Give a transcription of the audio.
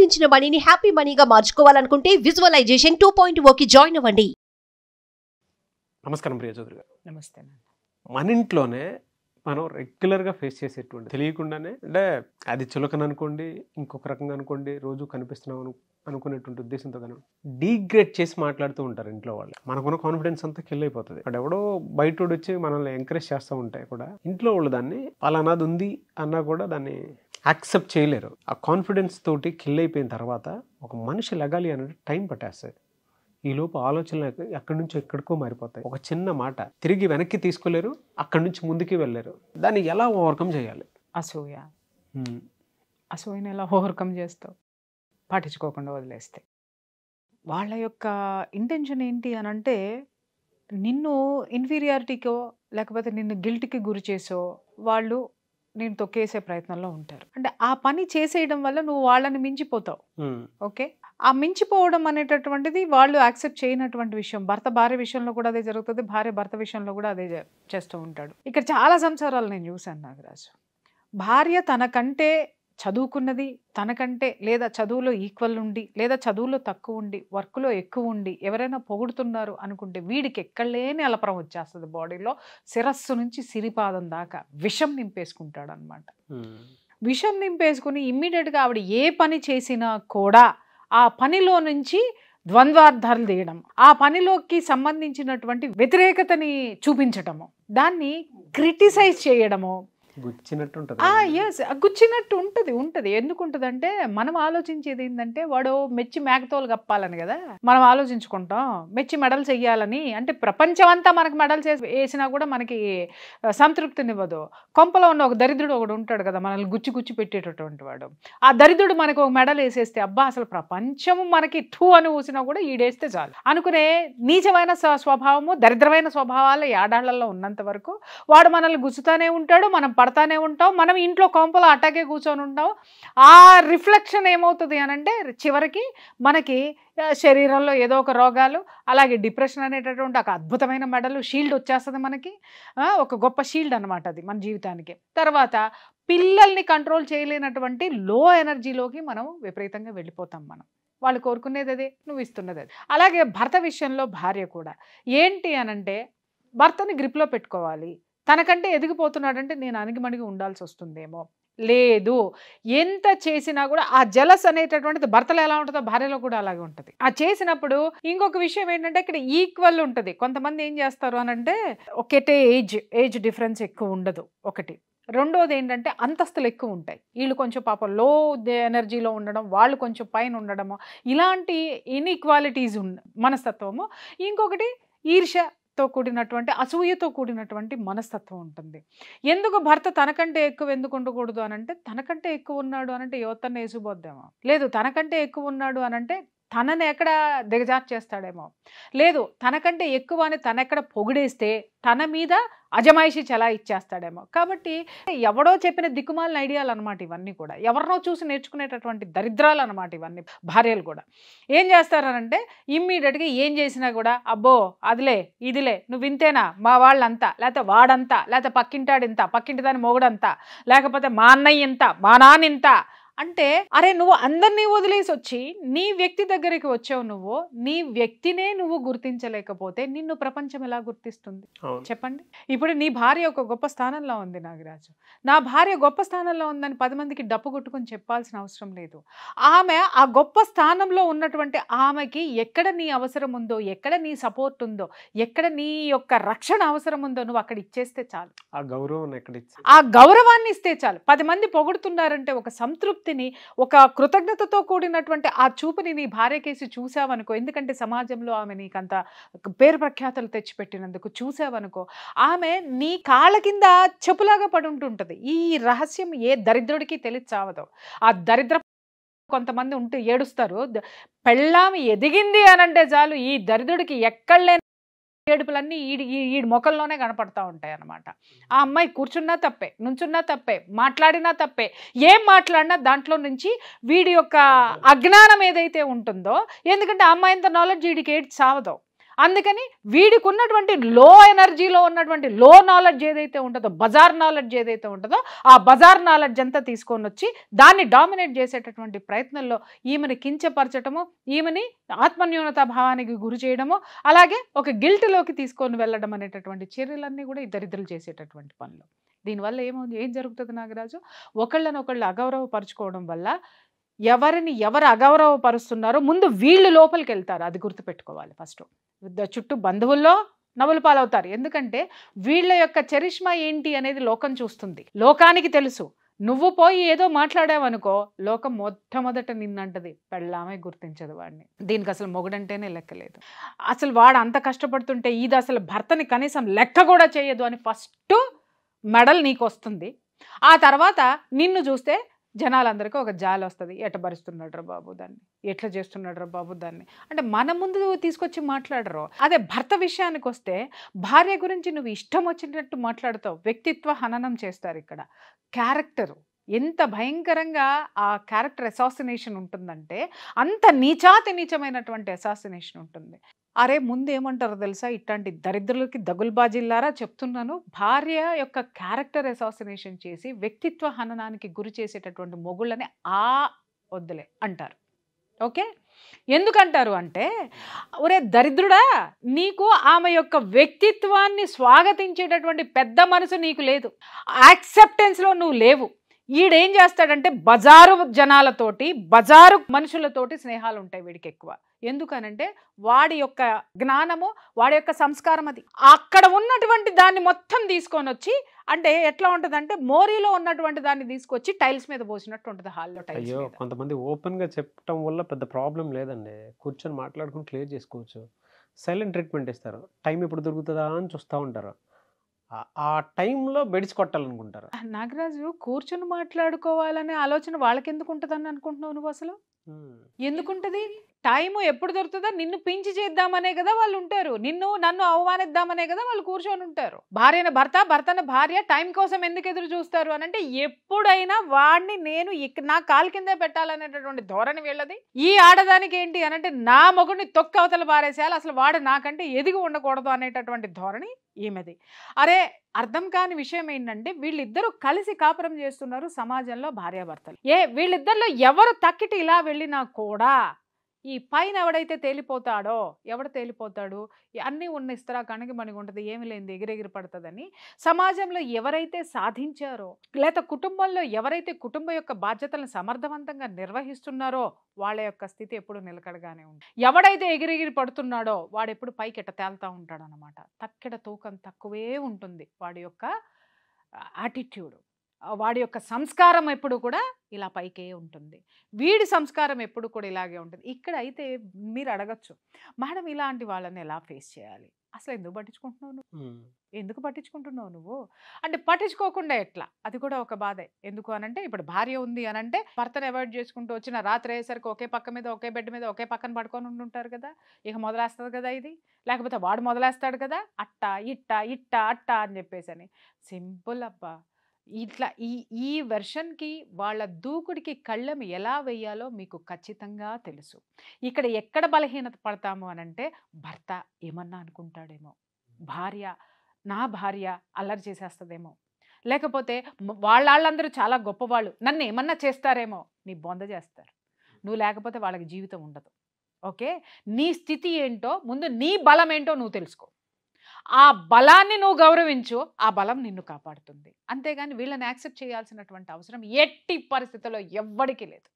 సంపాదించిన మనీని హ్యాపీ మనీగా మార్చుకోవాలనుకుంటే విజువలైజేషన్ టూ పాయింట్ ఓకి జాయిన్ అవ్వండి నమస్కారం ప్రియ చౌదరి గారు నమస్తే మన ఇంట్లోనే మనం రెగ్యులర్గా ఫేస్ చేసేటువంటి తెలియకుండానే అంటే అది చులకన అనుకోండి ఇంకొక రకంగా అనుకోండి రోజు కనిపిస్తున్నాం అనుకునేటువంటి ఉద్దేశంతో కానీ డీగ్రేడ్ చేసి మాట్లాడుతూ ఉంటారు ఇంట్లో వాళ్ళు మనకున్న కాన్ఫిడెన్స్ అంతా కిల్ అయిపోతుంది అక్కడ ఎవడో బయట వచ్చి మనల్ని ఎంకరేజ్ చేస్తూ ఉంటాయి కూడా ఇంట్లో వాళ్ళు దాన్ని అలానాది ఉంది అన్నా కూడా దాన్ని యాక్సెప్ట్ చేయలేరు ఆ కాన్ఫిడెన్స్ తోటి కిల్ అయిపోయిన తర్వాత ఒక మనిషి లగాలి అనేది టైం పట్టేస్తుంది లోపు ఆలోచనలు ఎక్కడి నుంచి ఎక్కడికో మారిపోతాయి ఒక చిన్న మాట తిరిగి వెనక్కి తీసుకోలేరు అక్కడి నుంచి ముందుకి వెళ్ళలేరు దాన్ని ఎలా ఓవర్కమ్ చేయాలి అసూయ అసూయను ఎలా ఓవర్కమ్ చేస్తావు పాటించుకోకుండా వదిలేస్తే వాళ్ళ యొక్క ఇంటెన్షన్ ఏంటి అని అంటే నిన్ను ఇన్ఫీరియారిటీకో లేకపోతే నిన్ను గిల్ట్కి గురి చేసో వాళ్ళు నేను తొక్కేసే ప్రయత్నంలో ఉంటారు అంటే ఆ పని చేసేయడం వల్ల నువ్వు వాళ్ళని మించిపోతావు ఓకే ఆ మించిపోవడం అనేటటువంటిది వాళ్ళు యాక్సెప్ట్ చేయనటువంటి విషయం భర్త భార్య విషయంలో కూడా అదే జరుగుతుంది భార్య భర్త విషయంలో కూడా అదే చేస్తూ ఉంటాడు ఇక్కడ చాలా సంసారాలు నేను చూశాను నాగరాజు భార్య తనకంటే చదువుకున్నది తనకంటే లేదా చదువులో ఈక్వల్ ఉండి లేదా చదువులో తక్కువ ఉండి వర్క్లో ఎక్కువ ఉండి ఎవరైనా పొగుడుతున్నారు అనుకుంటే వీడికి ఎక్కడలేని అలపరం వచ్చేస్తుంది బాడీలో శిరస్సు నుంచి సిరిపాదం దాకా విషం నింపేసుకుంటాడు అనమాట విషం నింపేసుకుని ఇమ్మీడియట్గా ఆవిడ ఏ పని చేసినా కూడా ఆ పనిలో నుంచి ద్వంద్వార్థాలు తీయడం ఆ పనిలోకి సంబంధించినటువంటి వ్యతిరేకతని చూపించటము దాన్ని క్రిటిసైజ్ చేయడము గుచ్చినట్టు ఉంటుంది ఉంటది గుచ్చినట్టు ఎందుకు మనం ఆలోచించేది ఏంటంటే వాడు మెచ్చి మేకతోలు కప్పాలని కదా మనం ఆలోచించుకుంటాం మెచ్చి మెడల్ చెయ్యాలని అంటే ప్రపంచం అంతా మనకి మెడల్ చేసి వేసినా కూడా మనకి సంతృప్తినివ్వదు కొంపలో ఉన్న ఒక దరిద్రుడు ఒకడు ఉంటాడు కదా మనల్ని గుచ్చి గుచ్చి పెట్టేటటువంటి వాడు ఆ దరిద్రుడు మనకు ఒక మెడల్ వేసేస్తే అబ్బా అసలు ప్రపంచము మనకి టూ అని ఊసినా కూడా ఈడేస్తే చాలు అనుకునే నీచమైన స్వభావము దరిద్రమైన స్వభావాలు ఏడాళ్లలో ఉన్నంత వరకు వాడు మనల్ని గుచ్చుతానే ఉంటాడు మనం పడ పడతానే ఉంటాం మనం ఇంట్లో కొంపలో అట్టాకే కూర్చొని ఉంటాం ఆ రిఫ్లెక్షన్ ఏమవుతుంది అని అంటే చివరికి మనకి శరీరంలో ఏదో ఒక రోగాలు అలాగే డిప్రెషన్ అనేటటువంటి ఒక అద్భుతమైన మెడలు షీల్డ్ వచ్చేస్తుంది మనకి ఒక గొప్ప షీల్డ్ అనమాట అది మన జీవితానికి తర్వాత పిల్లల్ని కంట్రోల్ చేయలేనటువంటి లో ఎనర్జీలోకి మనం విపరీతంగా వెళ్ళిపోతాం మనం వాళ్ళు కోరుకునేది అదే నువ్వు ఇస్తున్నది అది అలాగే భర్త విషయంలో భార్య కూడా ఏంటి అనంటే భర్తని గ్రిప్లో పెట్టుకోవాలి తనకంటే ఎదిగిపోతున్నాడంటే నేను అణిగిమణిగి ఉండాల్సి వస్తుందేమో లేదు ఎంత చేసినా కూడా ఆ జలస్ అనేటటువంటిది భర్తలో ఎలా ఉంటుందో భార్యలో కూడా అలాగే ఉంటుంది ఆ చేసినప్పుడు ఇంకొక విషయం ఏంటంటే ఇక్కడ ఈక్వల్ ఉంటుంది కొంతమంది ఏం చేస్తారు అనంటే ఒకటే ఏజ్ ఏజ్ డిఫరెన్స్ ఎక్కువ ఉండదు ఒకటి రెండోది ఏంటంటే అంతస్తులు ఎక్కువ ఉంటాయి వీళ్ళు కొంచెం పాపం లో ఎనర్జీలో ఉండడం వాళ్ళు కొంచెం పైన ఉండడము ఇలాంటి ఇన్ఈక్వాలిటీస్ ఉన్న మనస్తత్వము ఇంకొకటి ఈర్ష తో కూడినటువంటి అసూయతో కూడినటువంటి మనస్తత్వం ఉంటుంది ఎందుకు భర్త తనకంటే ఎక్కువ ఎందుకు ఉండకూడదు అనంటే తనకంటే ఎక్కువ ఉన్నాడు అనంటే యువతన్న వేసిపోద్దామా లేదు తనకంటే ఎక్కువ ఉన్నాడు అనంటే తనని ఎక్కడ దిగజార్ చేస్తాడేమో లేదు తనకంటే ఎక్కువ అని తనెక్కడ పొగిడేస్తే తన మీద అజమాయిషి చలా ఇచ్చేస్తాడేమో కాబట్టి ఎవడో చెప్పిన దిక్కుమాలిన ఐడియాలు అనమాట ఇవన్నీ కూడా ఎవరినో చూసి నేర్చుకునేటటువంటి దరిద్రాలు అనమాట ఇవన్నీ భార్యలు కూడా ఏం చేస్తారనంటే ఇమ్మీడియట్గా ఏం చేసినా కూడా అబ్బో అదిలే ఇదిలే నువ్వు వింతేనా మా వాళ్ళంతా లేకపోతే వాడంతా లేకపోతే పక్కింటాడింత పక్కింటి దాని మొగుడంతా లేకపోతే మా అన్నయ్య ఇంత మా నాన్న ఇంత అంటే అరే నువ్వు అందరినీ వదిలేసి వచ్చి నీ వ్యక్తి దగ్గరికి వచ్చావు నువ్వు నీ వ్యక్తినే నువ్వు గుర్తించలేకపోతే నిన్ను ప్రపంచం ఎలా గుర్తిస్తుంది చెప్పండి ఇప్పుడు నీ భార్య ఒక గొప్ప స్థానంలో ఉంది నాగరాజు నా భార్య గొప్ప స్థానంలో ఉందని పది మందికి డప్పు కొట్టుకుని చెప్పాల్సిన అవసరం లేదు ఆమె ఆ గొప్ప స్థానంలో ఉన్నటువంటి ఆమెకి ఎక్కడ నీ అవసరం ఉందో ఎక్కడ నీ సపోర్ట్ ఉందో ఎక్కడ నీ యొక్క రక్షణ అవసరం ఉందో నువ్వు అక్కడ ఇచ్చేస్తే చాలు ఆ గౌరవం ఆ గౌరవాన్ని ఇస్తే చాలు పది మంది పొగుడుతున్నారంటే ఒక సంతృప్తి దృష్టిని ఒక కృతజ్ఞతతో కూడినటువంటి ఆ చూపుని నీ భార్యకేసి చూసావనుకో ఎందుకంటే సమాజంలో ఆమె నీకంత పేరు ప్రఖ్యాతలు తెచ్చిపెట్టినందుకు చూసావనుకో ఆమె నీ కాళ్ళ కింద చెప్పులాగా పడుంటుంటుంది ఈ రహస్యం ఏ దరిద్రుడికి తెలిసి ఆ దరిద్ర కొంతమంది ఉంటే ఏడుస్తారు పెళ్ళామి ఎదిగింది అనంటే చాలు ఈ దరిద్రుడికి ఎక్కడ ఏడుపులన్నీ ఈడి ఈడి మొక్కల్లోనే కనపడతా ఉంటాయి అనమాట ఆ అమ్మాయి కూర్చున్నా తప్పే నుంచున్నా తప్పే మాట్లాడినా తప్పే ఏం మాట్లాడినా దాంట్లో నుంచి వీడి యొక్క అజ్ఞానం ఏదైతే ఉంటుందో ఎందుకంటే అమ్మాయింత నాలెడ్జ్ వీడికి ఏడు సావదు అందుకని వీడికి ఉన్నటువంటి లో ఎనర్జీలో ఉన్నటువంటి లో నాలెడ్జ్ ఏదైతే ఉంటుందో బజార్ నాలెడ్జ్ ఏదైతే ఉంటుందో ఆ బజార్ నాలెడ్జ్ అంతా తీసుకొని వచ్చి దాన్ని డామినేట్ చేసేటటువంటి ప్రయత్నంలో ఈమెని కించపరచడము ఈమెని ఆత్మన్యూనతా భావానికి గురి చేయడము అలాగే ఒక గిల్ట్లోకి తీసుకొని వెళ్ళడం అనేటటువంటి చర్యలన్నీ కూడా ఈ దరిద్రులు చేసేటటువంటి పనులు దీనివల్ల ఏమో ఏం జరుగుతుంది నాగరాజు ఒకళ్ళని ఒకళ్ళు అగౌరవపరచుకోవడం వల్ల ఎవరిని ఎవరు అగౌరవపరుస్తున్నారో ముందు వీళ్ళు లోపలికి వెళ్తారు అది గుర్తుపెట్టుకోవాలి ఫస్ట్ చుట్టూ బంధువుల్లో నవ్వులు పాలవుతారు ఎందుకంటే వీళ్ళ యొక్క చరిష్మా ఏంటి అనేది లోకం చూస్తుంది లోకానికి తెలుసు నువ్వు పోయి ఏదో మాట్లాడావనుకో లోకం మొట్టమొదట నిన్నంటది పెళ్ళామే గుర్తించదు వాడిని దీనికి అసలు మొగుడంటేనే లెక్కలేదు అసలు వాడు అంత కష్టపడుతుంటే ఇది అసలు భర్తని కనీసం లెక్క కూడా చేయదు అని ఫస్ట్ మెడల్ నీకు వస్తుంది ఆ తర్వాత నిన్ను చూస్తే జనాలందరికీ ఒక జాలి వస్తుంది ఎట్టబరుస్తున్నాడు రా బాబు దాన్ని ఎట్లా చేస్తున్నాడు రా బాబు దాన్ని అంటే మన ముందు తీసుకొచ్చి మాట్లాడరు అదే భర్త విషయానికి వస్తే భార్య గురించి నువ్వు ఇష్టం వచ్చినట్టు మాట్లాడతావు వ్యక్తిత్వ హననం చేస్తారు ఇక్కడ క్యారెక్టరు ఎంత భయంకరంగా ఆ క్యారెక్టర్ అసాసినేషన్ ఉంటుందంటే అంత నీచాతి నీచమైనటువంటి అసాసినేషన్ ఉంటుంది అరే ముందు ఏమంటారో తెలుసా ఇట్లాంటి దరిద్రులకి దగుల్బాజిల్లారా చెప్తున్నాను భార్య యొక్క క్యారెక్టర్ అసాసినేషన్ చేసి వ్యక్తిత్వ హననానికి గురి చేసేటటువంటి మొగుళ్ళని ఆ వద్దులే అంటారు ఓకే ఎందుకంటారు అంటే ఒరే దరిద్రుడా నీకు ఆమె యొక్క వ్యక్తిత్వాన్ని స్వాగతించేటటువంటి పెద్ద మనసు నీకు లేదు యాక్సెప్టెన్స్లో నువ్వు లేవు ఈడేం చేస్తాడంటే బజారు జనాలతోటి బజారు మనుషులతోటి స్నేహాలు ఉంటాయి వీడికి ఎక్కువ ఎందుకనంటే వాడి యొక్క జ్ఞానము వాడి యొక్క సంస్కారం అది అక్కడ ఉన్నటువంటి దాన్ని మొత్తం తీసుకొని వచ్చి అంటే ఎట్లా ఉంటుందంటే మోరీలో ఉన్నటువంటి దాన్ని తీసుకొచ్చి టైల్స్ మీద పోసినట్టు ఉంటుంది హాల్లో టైల్స్ అయ్యో కొంతమంది ఓపెన్గా చెప్పడం వల్ల పెద్ద ప్రాబ్లం లేదండి కూర్చొని మాట్లాడుకుని క్లియర్ చేసుకోవచ్చు సైలెంట్ ట్రీట్మెంట్ ఇస్తారు టైం ఎప్పుడు దొరుకుతుందా అని చూస్తూ ఉంటారు ఆ టైంలో బెడిచి కొట్టాలనుకుంటారు నాగరాజు కూర్చుని మాట్లాడుకోవాలనే ఆలోచన వాళ్ళకెందుకు ఉంటుందని అనుకుంటున్నావు నువ్వు అసలు ఎందుకుంటది టైం ఎప్పుడు దొరుకుతుందో నిన్ను పించి చేద్దామనే కదా వాళ్ళు ఉంటారు నిన్ను నన్ను అవమానిద్దామనే కదా వాళ్ళు కూర్చొని ఉంటారు భార్యన భర్త భర్తన భార్య టైం కోసం ఎందుకు ఎదురు చూస్తారు అని అంటే ఎప్పుడైనా వాడిని నేను నా కాలు కింద పెట్టాలనేటటువంటి ధోరణి వీళ్ళది ఈ ఆడదానికి ఏంటి అనంటే నా మొగుడిని తొక్క అవతల పారేసేయాలి అసలు వాడు నాకంటే ఎదిగి ఉండకూడదు అనేటటువంటి ధోరణి ఈమెది అరే అర్థం కాని విషయం ఏంటంటే వీళ్ళిద్దరూ కలిసి కాపురం చేస్తున్నారు సమాజంలో భార్యాభర్తలు ఏ వీళ్ళిద్దరిలో ఎవరు తక్కిటి ఇలా వెళ్ళినా కూడా ఈ పైన ఎవడైతే తేలిపోతాడో ఎవడ తేలిపోతాడు అన్నీ ఉన్న కనుక మనకి ఉంటుంది ఏమి లేనిది ఎగిరెగిరి పడుతుందని సమాజంలో ఎవరైతే సాధించారో లేత కుటుంబంలో ఎవరైతే కుటుంబ యొక్క బాధ్యతలను సమర్థవంతంగా నిర్వహిస్తున్నారో వాళ్ళ యొక్క స్థితి ఎప్పుడు నిలకడగానే ఉంది ఎవడైతే ఎగిరెగిరి పడుతున్నాడో వాడు ఎప్పుడు పైకిట తేలుతూ ఉంటాడనమాట తక్కిడ తూకం తక్కువే ఉంటుంది వాడి యొక్క యాటిట్యూడు వాడి యొక్క సంస్కారం ఎప్పుడు కూడా ఇలా పైకే ఉంటుంది వీడి సంస్కారం ఎప్పుడు కూడా ఇలాగే ఉంటుంది ఇక్కడ అయితే మీరు అడగచ్చు మేడం ఇలాంటి వాళ్ళని ఎలా ఫేస్ చేయాలి అసలు ఎందుకు పట్టించుకుంటున్నావు నువ్వు ఎందుకు పట్టించుకుంటున్నావు నువ్వు అంటే పట్టించుకోకుండా ఎట్లా అది కూడా ఒక బాధే ఎందుకు అనంటే ఇప్పుడు భార్య ఉంది అనంటే భర్తను అవాయిడ్ చేసుకుంటూ వచ్చిన రాత్రి అయ్యేసరికి ఒకే పక్క మీద ఒకే బెడ్ మీద ఒకే పక్కన పడుకొని ఉంటుంటారు కదా ఇక మొదలేస్తుంది కదా ఇది లేకపోతే వాడు మొదలేస్తాడు కదా అట్ట ఇట్ట ఇట్ట అట్ట అని చెప్పేసి అని సింపుల్ అబ్బా ఇట్లా ఈ ఈ వెర్షన్కి వాళ్ళ దూకుడికి కళ్ళము ఎలా వేయాలో మీకు ఖచ్చితంగా తెలుసు ఇక్కడ ఎక్కడ బలహీనత పడతాము అనంటే భర్త ఏమన్నా అనుకుంటాడేమో భార్య నా భార్య అల్లరి చేసేస్తుందేమో లేకపోతే వాళ్ళందరూ చాలా గొప్పవాళ్ళు నన్ను ఏమన్నా చేస్తారేమో నీ బొంద చేస్తారు నువ్వు లేకపోతే వాళ్ళకి జీవితం ఉండదు ఓకే నీ స్థితి ఏంటో ముందు నీ బలం ఏంటో నువ్వు తెలుసుకో ఆ బలాన్ని నువ్వు గౌరవించు ఆ బలం నిన్ను కాపాడుతుంది అంతేగాని వీళ్ళని యాక్సెప్ట్ చేయాల్సినటువంటి అవసరం ఎట్టి పరిస్థితుల్లో ఎవ్వడికి లేదు